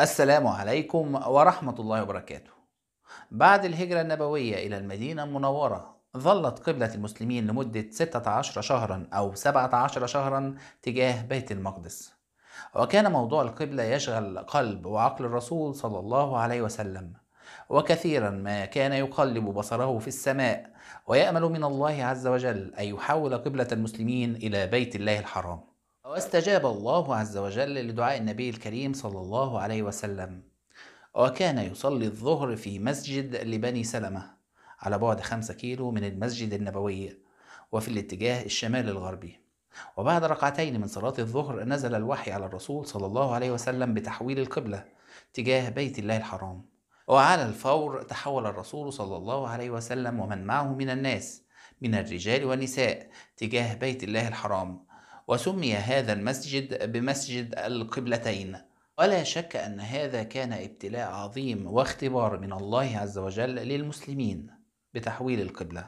السلام عليكم ورحمة الله وبركاته. بعد الهجرة النبوية إلى المدينة المنورة، ظلت قبلة المسلمين لمدة 16 شهرا أو 17 شهرا تجاه بيت المقدس. وكان موضوع القبلة يشغل قلب وعقل الرسول صلى الله عليه وسلم. وكثيرا ما كان يقلب بصره في السماء ويأمل من الله عز وجل أن يحول قبلة المسلمين إلى بيت الله الحرام. واستجاب الله عز وجل لدعاء النبي الكريم صلى الله عليه وسلم وكان يصلي الظهر في مسجد لبني سلمة على بعد خمسة كيلو من المسجد النبوي وفي الاتجاه الشمال الغربي وبعد ركعتين من صلاة الظهر نزل الوحي على الرسول صلى الله عليه وسلم بتحويل القبلة تجاه بيت الله الحرام وعلى الفور تحول الرسول صلى الله عليه وسلم ومن معه من الناس من الرجال والنساء تجاه بيت الله الحرام وسمي هذا المسجد بمسجد القبلتين ولا شك أن هذا كان ابتلاء عظيم واختبار من الله عز وجل للمسلمين بتحويل القبلة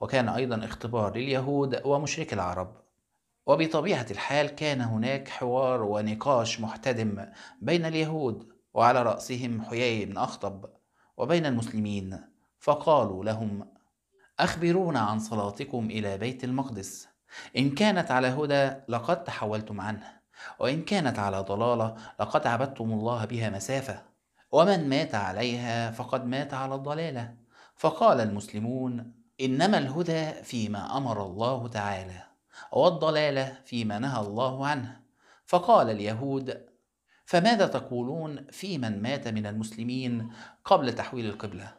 وكان أيضا اختبار لليهود ومشرك العرب وبطبيعة الحال كان هناك حوار ونقاش محتدم بين اليهود وعلى رأسهم حيي بن أخطب وبين المسلمين فقالوا لهم أخبرونا عن صلاتكم إلى بيت المقدس إن كانت على هدى لقد تحولتم عنها وإن كانت على ضلالة لقد عبدتم الله بها مسافة ومن مات عليها فقد مات على الضلالة فقال المسلمون إنما الهدى فيما أمر الله تعالى والضلالة فيما نهى الله عنه فقال اليهود فماذا تقولون في من مات من المسلمين قبل تحويل القبله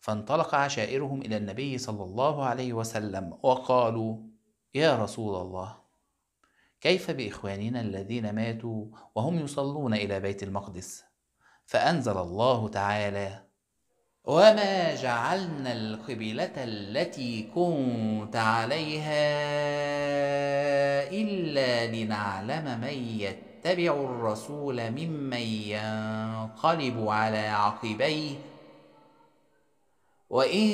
فانطلق عشائرهم الى النبي صلى الله عليه وسلم وقالوا يا رسول الله كيف باخواننا الذين ماتوا وهم يصلون الى بيت المقدس فانزل الله تعالى وما جعلنا القبله التي كنت عليها الا لنعلم من يتبع الرسول ممن ينقلب على عقبيه وإن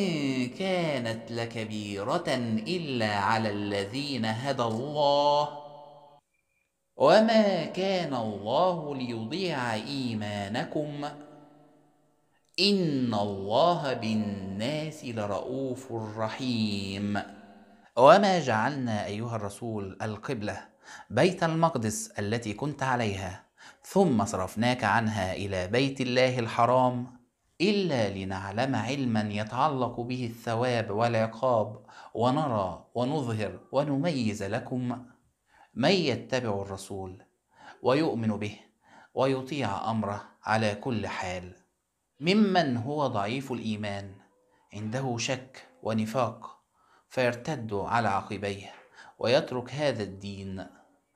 كانت لكبيرة إلا على الذين هدى الله وما كان الله ليضيع إيمانكم إن الله بالناس لرؤوف رحيم وما جعلنا أيها الرسول القبلة بيت المقدس التي كنت عليها ثم صرفناك عنها إلى بيت الله الحرام إلا لنعلم علما يتعلق به الثواب والعقاب ونرى ونظهر ونميز لكم من يتبع الرسول ويؤمن به ويطيع أمره على كل حال ممن هو ضعيف الإيمان عنده شك ونفاق فيرتد على عقبيه ويترك هذا الدين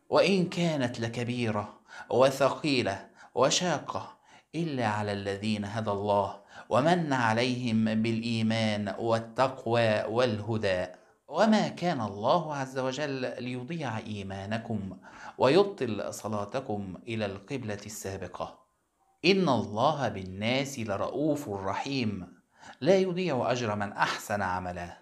وإن كانت لكبيرة وثقيلة وشاقة إلا على الذين هدى الله ومن عليهم بالإيمان والتقوى والهدى وما كان الله عز وجل ليضيع إيمانكم ويبطل صلاتكم إلى القبلة السابقة إن الله بالناس لرؤوف رحيم لا يضيع أجر من أحسن عملا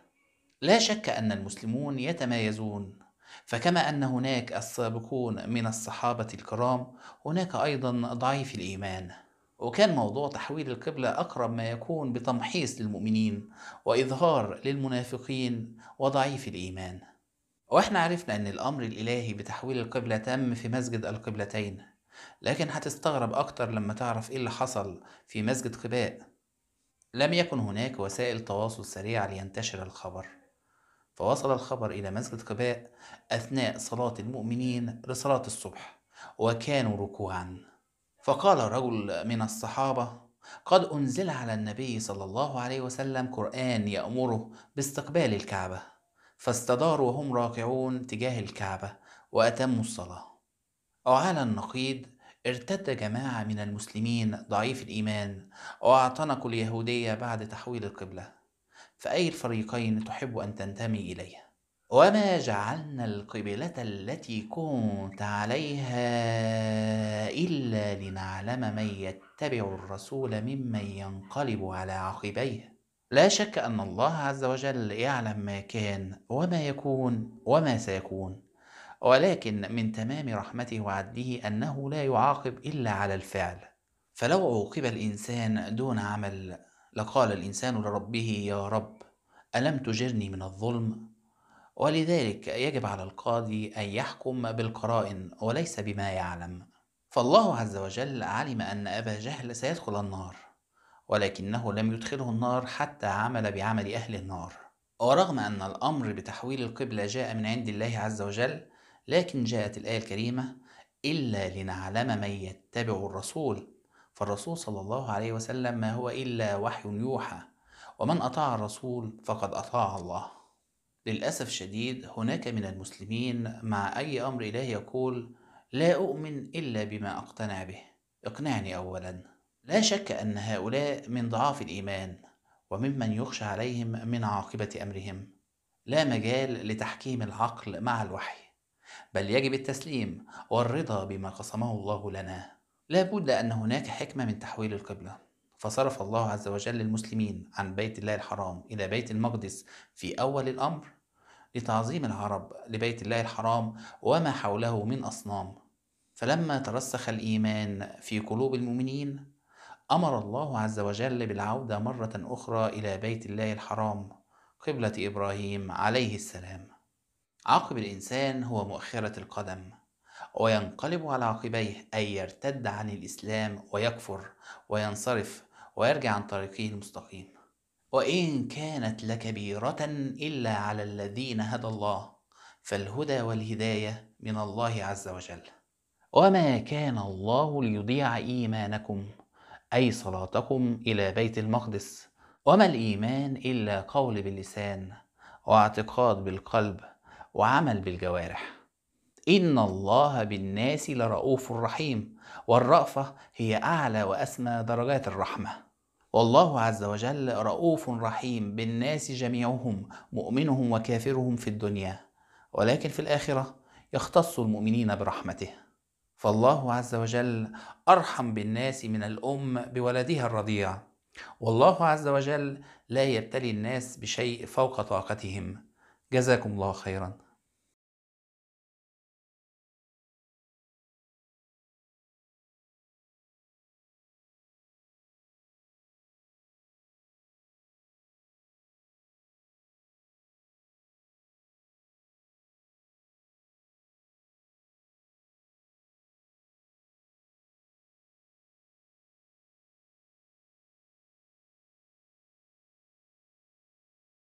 لا شك أن المسلمون يتميزون فكما أن هناك السابقون من الصحابة الكرام هناك أيضا ضعيف الإيمان وكان موضوع تحويل القبلة أقرب ما يكون بتمحيص للمؤمنين وإظهار للمنافقين وضعيف الإيمان وإحنا عرفنا أن الأمر الإلهي بتحويل القبلة تم في مسجد القبلتين لكن هتستغرب أكتر لما تعرف إيه اللي حصل في مسجد قباء لم يكن هناك وسائل تواصل سريعة لينتشر الخبر فوصل الخبر إلى مسجد قباء أثناء صلاة المؤمنين لصلاة الصبح وكانوا ركوعاً فقال رجل من الصحابة قد أنزل على النبي صلى الله عليه وسلم قرآن يأمره باستقبال الكعبة فاستداروا وهم راكعون تجاه الكعبة وأتموا الصلاة وعلى النقيض ارتد جماعة من المسلمين ضعيف الإيمان واعتنقوا اليهودية بعد تحويل القبلة فأي الفريقين تحب أن تنتمي إليه؟ وما جعلنا القبلة التي كنت عليها إلا لنعلم من يتبع الرسول ممن ينقلب على عقبيه لا شك أن الله عز وجل يعلم ما كان وما يكون وما سيكون ولكن من تمام رحمته وعدله أنه لا يعاقب إلا على الفعل فلو عوقب الإنسان دون عمل لقال الإنسان لربه يا رب ألم تجرني من الظلم ولذلك يجب على القاضي أن يحكم بالقرائن وليس بما يعلم فالله عز وجل علم أن أبا جهل سيدخل النار ولكنه لم يدخله النار حتى عمل بعمل أهل النار ورغم أن الأمر بتحويل القبلة جاء من عند الله عز وجل لكن جاءت الآية الكريمة إلا لنعلم من يتبع الرسول فالرسول صلى الله عليه وسلم ما هو إلا وحي يوحى ومن أطاع الرسول فقد أطاع الله للأسف شديد هناك من المسلمين مع أي أمر إلهي يقول لا أؤمن إلا بما أقتنع به اقنعني أولا لا شك أن هؤلاء من ضعاف الإيمان وممن يخشى عليهم من عاقبة أمرهم لا مجال لتحكيم العقل مع الوحي بل يجب التسليم والرضا بما قسمه الله لنا لا بد أن هناك حكمة من تحويل القبلة فصرف الله عز وجل المسلمين عن بيت الله الحرام إلى بيت المقدس في أول الأمر لتعظيم العرب لبيت الله الحرام وما حوله من أصنام فلما ترسخ الإيمان في قلوب المؤمنين أمر الله عز وجل بالعودة مرة أخرى إلى بيت الله الحرام قبلة إبراهيم عليه السلام عقب الإنسان هو مؤخرة القدم وينقلب على عقبيه أي يرتد عن الإسلام ويكفر وينصرف ويرجع عن طريقه المستقيم وإن كانت لكبيرة إلا على الذين هدى الله فالهدى والهداية من الله عز وجل وما كان الله ليضيع إيمانكم أي صلاتكم إلى بيت المقدس وما الإيمان إلا قول باللسان واعتقاد بالقلب وعمل بالجوارح إن الله بالناس لرؤوف رحيم والرأفة هي أعلى وأسمى درجات الرحمة والله عز وجل رؤوف رحيم بالناس جميعهم مؤمنهم وكافرهم في الدنيا ولكن في الآخرة يختص المؤمنين برحمته فالله عز وجل أرحم بالناس من الأم بولدها الرضيع والله عز وجل لا يبتلي الناس بشيء فوق طاقتهم جزاكم الله خيرا